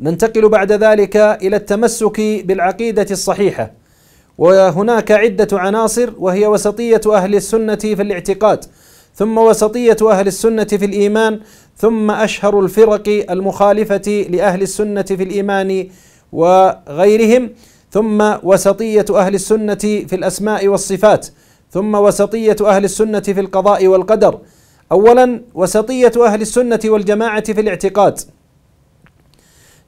ننتقل بعد ذلك إلى التمسك بالعقيدة الصحيحة وهناك عدة عناصر وهي وسطية أهل السنة في الاعتقاد ثم وسطية أهل السنة في الإيمان ثم أشهر الفرق المخالفة لأهل السنة في الإيمان وغيرهم ثم وسطية أهل السنة في الأسماء والصفات ثم وسطية أهل السنة في القضاء والقدر أولا وسطية أهل السنة والجماعة في الاعتقاد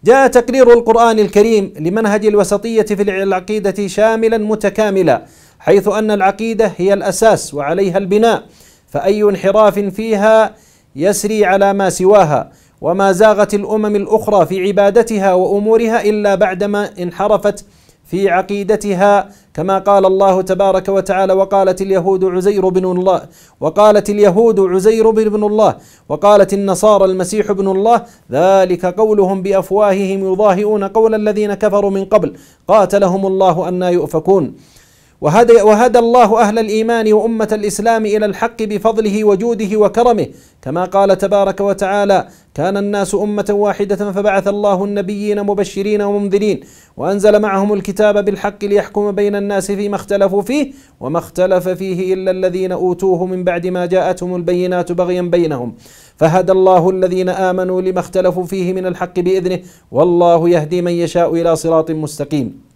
جاء تقرير القرآن الكريم لمنهج الوسطية في العقيدة شاملا متكاملا حيث أن العقيدة هي الأساس وعليها البناء فأي انحراف فيها يسري على ما سواها وما زاغت الأمم الأخرى في عبادتها وأمورها إلا بعدما انحرفت في عقيدتها كما قال الله تبارك وتعالى وقالت اليهود عزير بن الله وقالت اليهود عزير بن الله وقالت النصارى المسيح بن الله ذلك قولهم بافواههم يضاهئون قول الذين كفروا من قبل قاتلهم الله أنا يؤفكون وهدى, وهدى الله أهل الإيمان وأمة الإسلام إلى الحق بفضله وجوده وكرمه كما قال تبارك وتعالى كان الناس أمة واحدة فبعث الله النبيين مبشرين ومنذرين وأنزل معهم الكتاب بالحق ليحكم بين الناس فيما اختلفوا فيه وما اختلف فيه إلا الذين أوتوه من بعد ما جاءتهم البينات بغيا بينهم فهدى الله الذين آمنوا لما اختلفوا فيه من الحق بإذنه والله يهدي من يشاء إلى صراط مستقيم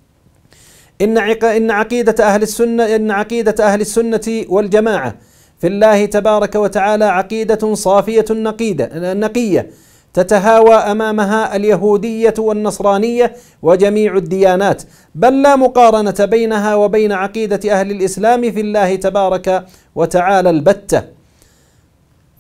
إن إن عقيدة أهل السنة إن عقيدة أهل السنة والجماعة في الله تبارك وتعالى عقيدة صافية نقيدة نقية تتهاوى امامها اليهوديه والنصرانيه وجميع الديانات بل لا مقارنه بينها وبين عقيده اهل الاسلام في الله تبارك وتعالى البته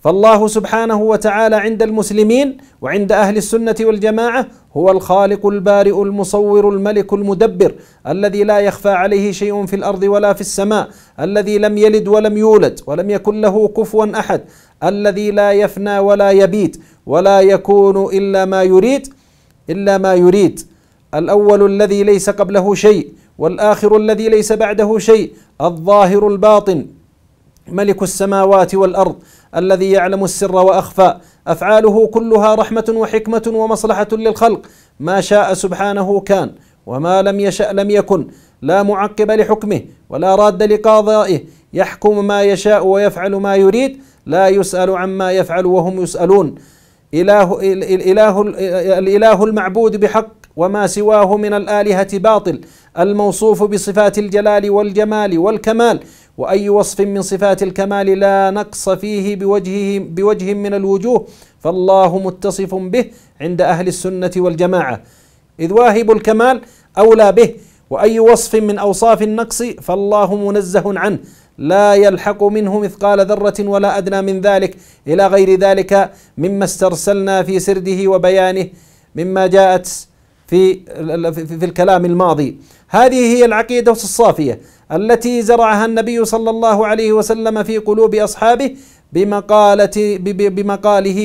فالله سبحانه وتعالى عند المسلمين وعند اهل السنه والجماعه هو الخالق البارئ المصور الملك المدبر الذي لا يخفى عليه شيء في الارض ولا في السماء الذي لم يلد ولم يولد ولم يكن له كفوا احد الذي لا يفنى ولا يبيت ولا يكون الا ما يريد الا ما يريد الاول الذي ليس قبله شيء والاخر الذي ليس بعده شيء الظاهر الباطن ملك السماوات والارض الذي يعلم السر واخفى افعاله كلها رحمه وحكمه ومصلحه للخلق ما شاء سبحانه كان وما لم يشا لم يكن لا معقب لحكمه ولا راد لقضائه يحكم ما يشاء ويفعل ما يريد لا يسال عما يفعل وهم يسالون اله الاله الاله المعبود بحق وما سواه من الالهه باطل الموصوف بصفات الجلال والجمال والكمال واي وصف من صفات الكمال لا نقص فيه بوجهه بوجه من الوجوه فالله متصف به عند اهل السنه والجماعه اذ واهب الكمال اولى به واي وصف من اوصاف النقص فالله منزه عنه لا يلحق منه مثقال ذره ولا ادنى من ذلك الى غير ذلك مما استرسلنا في سرده وبيانه مما جاءت في في الكلام الماضي هذه هي العقيده الصافيه التي زرعها النبي صلى الله عليه وسلم في قلوب أصحابه بمقالة بمقاله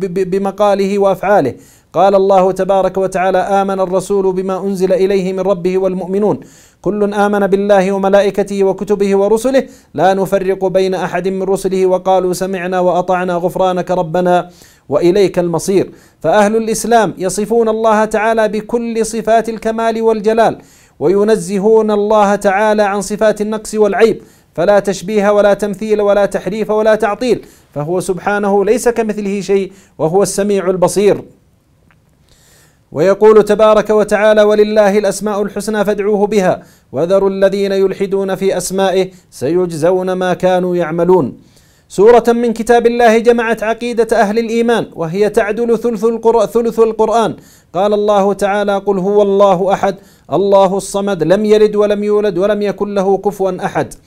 بمقاله وأفعاله قال الله تبارك وتعالى آمن الرسول بما أنزل إليه من ربه والمؤمنون كل آمن بالله وملائكته وكتبه ورسله لا نفرق بين أحد من رسله وقالوا سمعنا وأطعنا غفرانك ربنا وإليك المصير فأهل الإسلام يصفون الله تعالى بكل صفات الكمال والجلال وينزهون الله تعالى عن صفات النقص والعيب فلا تشبيه ولا تمثيل ولا تحريف ولا تعطيل فهو سبحانه ليس كمثله شيء وهو السميع البصير ويقول تبارك وتعالى ولله الاسماء الحسنى فادعوه بها وذروا الذين يلحدون في اسمائه سيجزون ما كانوا يعملون سورة من كتاب الله جمعت عقيدة أهل الإيمان وهي تعدل ثلث القرآن, ثلث القرآن قال الله تعالى قل هو الله أحد الله الصمد لم يلد ولم يولد ولم يكن له كفوا أحد